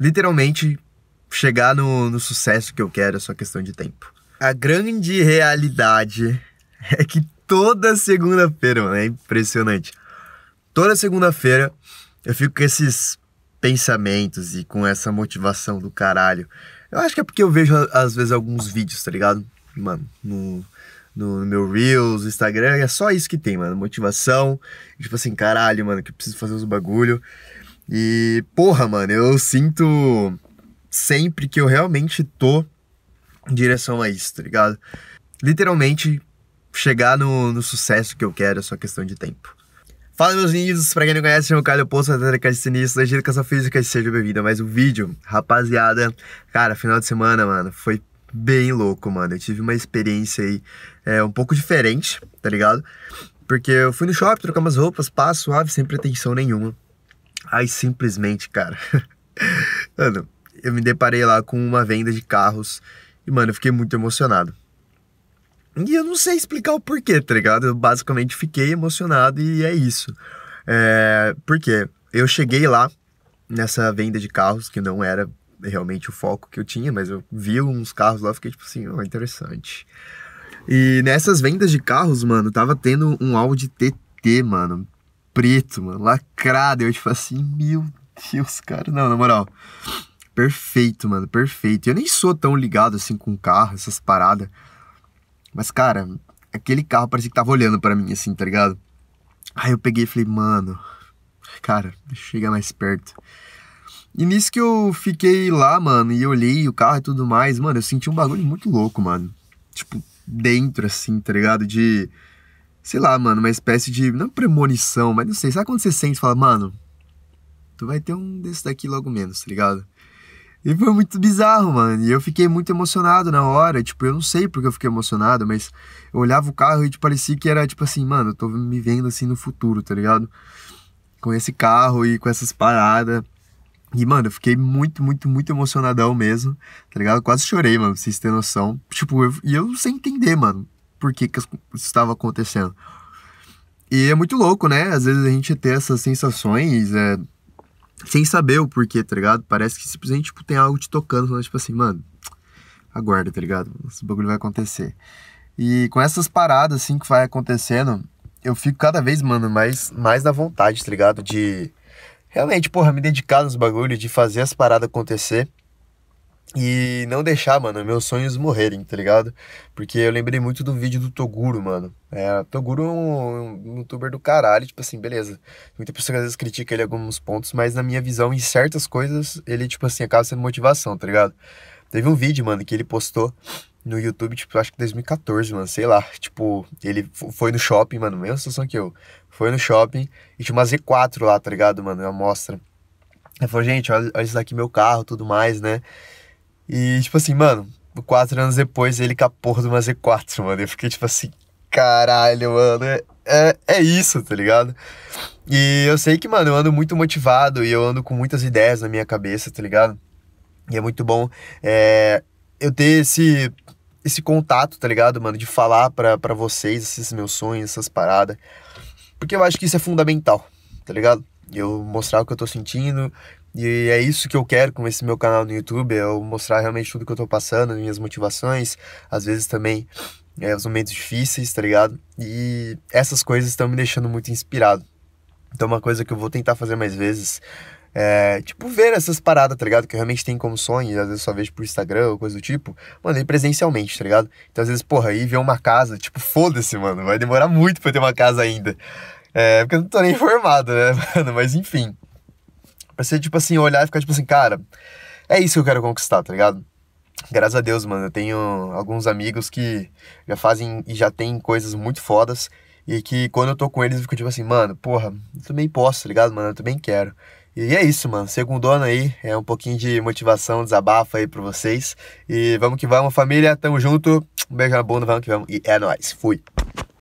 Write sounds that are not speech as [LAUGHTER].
literalmente chegar no, no sucesso que eu quero é só questão de tempo. A grande realidade [LAUGHS] é que toda segunda-feira, mano, é impressionante. Toda segunda-feira eu fico com esses pensamentos e com essa motivação do caralho. Eu acho que é porque eu vejo, às vezes, alguns vídeos, tá ligado? Mano, no, no, meu Reels, Instagram, é só isso que tem, mano. Motivação, tipo assim, caralho, mano, que eu preciso fazer os bagulho. E, porra, mano, eu sinto sempre que eu realmente tô em direção a isso, tá ligado? Literalmente, chegar no, no sucesso que eu quero é só questão de tempo. Fala meus lindos, pra quem não conhece, eu o Caio Poço, da de da de Educação Física e seja bem-vindo a mais um vídeo. Rapaziada, cara, final de semana, mano, foi bem louco, mano. Eu tive uma experiência aí é, um pouco diferente, tá ligado? Porque eu fui no shopping, trocar umas roupas, passo suave, sem pretensão nenhuma. Ai, simplesmente, cara. [LAUGHS] Mano, eu me deparei lá com uma venda de carros e, mano, eu fiquei muito emocionado. E eu não sei explicar o porquê, tá ligado? Eu basicamente fiquei emocionado e é isso. É, porque eu cheguei lá nessa venda de carros, que não era realmente o foco que eu tinha, mas eu vi uns carros lá, fiquei tipo assim, oh, interessante. E nessas vendas de carros, mano, tava tendo um Audi TT, mano preto, mano, lacrado. Eu, tipo assim, meu Deus, cara. Não, na moral. Perfeito, mano, perfeito. Eu nem sou tão ligado assim com carro, essas paradas. Mas, cara, aquele carro parecia que tava olhando para mim, assim, tá ligado? Aí eu peguei e falei, mano, cara, deixa eu chegar mais perto. E nisso que eu fiquei lá, mano, e olhei o carro e tudo mais, mano, eu senti um bagulho muito louco, mano. Tipo, dentro, assim, tá ligado? De sei lá, mano, uma espécie de. Não premonição, mas não sei. Sabe quando você sente e fala, mano, tu vai ter um desse daqui logo menos, tá ligado? E foi muito bizarro, mano. E eu fiquei muito emocionado na hora. Tipo, eu não sei porque eu fiquei emocionado, mas eu olhava o carro e tipo, parecia que era tipo assim, mano, eu tô me vendo assim no futuro, tá ligado? Com esse carro e com essas paradas. E, mano, eu fiquei muito, muito, muito emocionadão mesmo, tá ligado? Quase chorei, mano, pra vocês terem noção. Tipo, eu, e eu sem entender, mano por que, que isso estava acontecendo. E é muito louco, né? Às vezes a gente ter essas sensações é, sem saber o porquê, tá ligado? Parece que simplesmente tipo, tem algo te tocando, falando, tipo assim, mano, aguarda, tá ligado? Esse bagulho vai acontecer. E com essas paradas, assim, que vai acontecendo, eu fico cada vez, mano, mais, mais na vontade, tá ligado? De realmente, porra, me dedicar nos bagulhos, de fazer as paradas acontecer e não deixar, mano, meus sonhos morrerem, tá ligado? Porque eu lembrei muito do vídeo do Toguro, mano. É, Toguro é um, um, youtuber do caralho, tipo assim, beleza. Muita pessoa que às vezes critica ele em alguns pontos, mas na minha visão, em certas coisas, ele, tipo assim, acaba sendo motivação, tá ligado? Teve um vídeo, mano, que ele postou no YouTube, tipo, acho que 2014, mano, sei lá. Tipo, ele foi no shopping, mano, mesma situação que eu. Foi no shopping e tinha uma Z4 lá, tá ligado, mano? Uma amostra. Ele falou, gente, olha, olha isso daqui, meu carro, tudo mais, né? E, tipo assim, mano, quatro anos depois ele com a porra de uma Z4, mano. Eu fiquei tipo assim, caralho, mano, é, é, é isso, tá ligado? E eu sei que, mano, eu ando muito motivado e eu ando com muitas ideias na minha cabeça, tá ligado? E é muito bom é, eu ter esse, esse contato, tá ligado, mano? De falar para vocês esses meus sonhos, essas paradas. Porque eu acho que isso é fundamental, tá ligado? Eu mostrar o que eu tô sentindo, e é isso que eu quero com esse meu canal no YouTube, é eu mostrar realmente tudo que eu tô passando, minhas motivações, às vezes também é, os momentos difíceis, tá ligado? E essas coisas estão me deixando muito inspirado. Então uma coisa que eu vou tentar fazer mais vezes é, tipo, ver essas paradas, tá ligado? Que eu realmente tenho como sonho, às vezes só vejo por Instagram ou coisa do tipo, mano, e presencialmente, tá ligado? Então, às vezes, porra, ir ver uma casa, tipo, foda-se, mano, vai demorar muito pra ter uma casa ainda. É, porque eu não tô nem informado, [LAUGHS] né, [LAUGHS] mano? Mas enfim. Pra você, tipo assim, olhar e ficar tipo assim, cara, é isso que eu quero conquistar, tá ligado? Graças a Deus, mano, eu tenho alguns amigos que já fazem e já tem coisas muito fodas e que quando eu tô com eles eu fico tipo assim, mano, porra, eu também posso, tá ligado, mano? Eu também quero. E é isso, mano. Segundona aí, é um pouquinho de motivação, desabafo aí pra vocês. E vamos que vamos, família. Tamo junto. Um beijo na bunda, vamos que vamos. E é nóis. Fui.